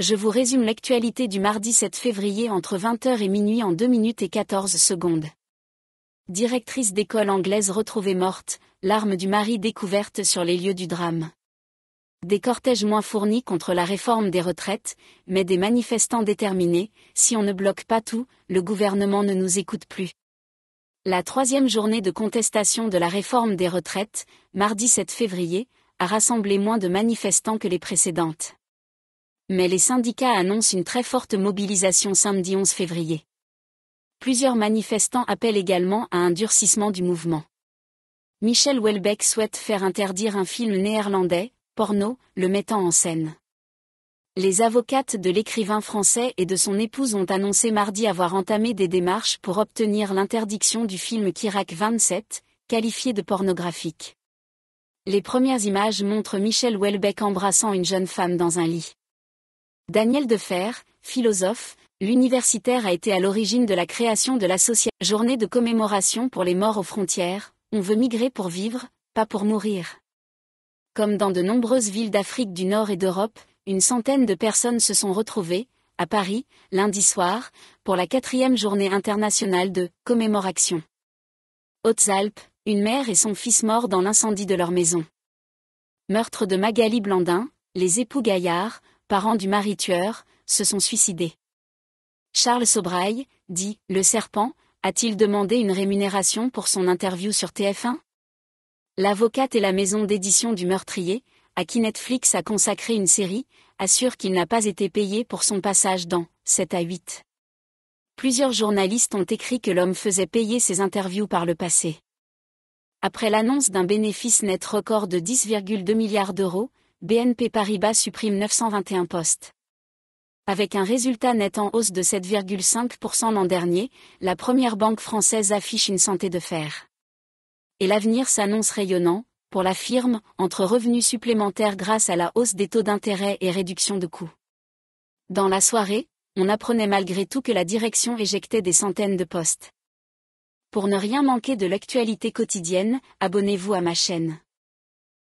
je vous résume l'actualité du mardi 7 février entre 20h et minuit en 2 minutes et 14 secondes. Directrice d'école anglaise retrouvée morte, l'arme du mari découverte sur les lieux du drame. Des cortèges moins fournis contre la réforme des retraites, mais des manifestants déterminés, si on ne bloque pas tout, le gouvernement ne nous écoute plus. La troisième journée de contestation de la réforme des retraites, mardi 7 février, a rassemblé moins de manifestants que les précédentes mais les syndicats annoncent une très forte mobilisation samedi 11 février. Plusieurs manifestants appellent également à un durcissement du mouvement. Michel Welbeck souhaite faire interdire un film néerlandais, porno, le mettant en scène. Les avocates de l'écrivain français et de son épouse ont annoncé mardi avoir entamé des démarches pour obtenir l'interdiction du film Kirak 27, qualifié de pornographique. Les premières images montrent Michel Welbeck embrassant une jeune femme dans un lit. Daniel Defer, philosophe, l'universitaire a été à l'origine de la création de l'association Journée de commémoration pour les morts aux frontières, on veut migrer pour vivre, pas pour mourir. Comme dans de nombreuses villes d'Afrique du Nord et d'Europe, une centaine de personnes se sont retrouvées, à Paris, lundi soir, pour la quatrième journée internationale de commémoration. Hautes-Alpes, une mère et son fils morts dans l'incendie de leur maison. Meurtre de Magali Blandin, les époux Gaillard, parents du mari tueur, se sont suicidés. Charles Sobraille, dit Le Serpent, a-t-il demandé une rémunération pour son interview sur TF1 L'avocate et la maison d'édition du meurtrier, à qui Netflix a consacré une série, assure qu'il n'a pas été payé pour son passage dans 7 à 8. Plusieurs journalistes ont écrit que l'homme faisait payer ses interviews par le passé. Après l'annonce d'un bénéfice net record de 10,2 milliards d'euros, BNP Paribas supprime 921 postes. Avec un résultat net en hausse de 7,5% l'an dernier, la première banque française affiche une santé de fer. Et l'avenir s'annonce rayonnant, pour la firme, entre revenus supplémentaires grâce à la hausse des taux d'intérêt et réduction de coûts. Dans la soirée, on apprenait malgré tout que la direction éjectait des centaines de postes. Pour ne rien manquer de l'actualité quotidienne, abonnez-vous à ma chaîne.